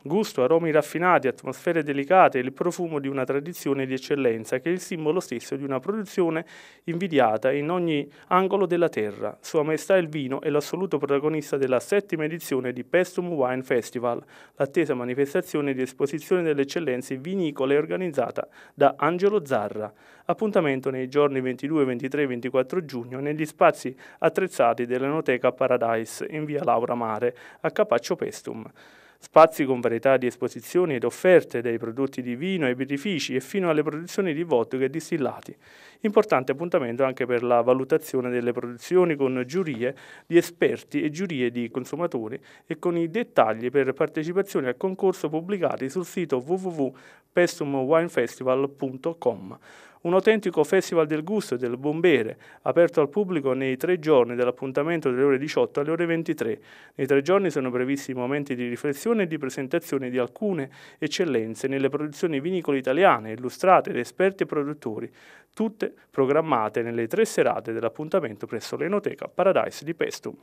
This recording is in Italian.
Gusto, aromi raffinati, atmosfere delicate e il profumo di una tradizione di eccellenza che è il simbolo stesso di una produzione invidiata in ogni angolo della terra. Sua Maestà il vino è l'assoluto protagonista della settima edizione di Pestum Wine Festival, l'attesa manifestazione di esposizione delle eccellenze vinicole organizzata da Angelo Zarra. Appuntamento nei giorni 22, 23 e 24 giugno negli spazi attrezzati dell'Enoteca Paradise in via Laura Mare a Capaccio Pestum spazi con varietà di esposizioni ed offerte dai prodotti di vino ai birrifici e fino alle produzioni di vodka e distillati. Importante appuntamento anche per la valutazione delle produzioni con giurie di esperti e giurie di consumatori e con i dettagli per partecipazione al concorso pubblicati sul sito www.pestumwinefestival.com un autentico festival del gusto e del buon bere, aperto al pubblico nei tre giorni dell'appuntamento dalle ore 18 alle ore 23. Nei tre giorni sono previsti momenti di riflessione e di presentazione di alcune eccellenze nelle produzioni vinicole italiane, illustrate da esperti e produttori, tutte programmate nelle tre serate dell'appuntamento presso l'Enoteca Paradise di Pestum.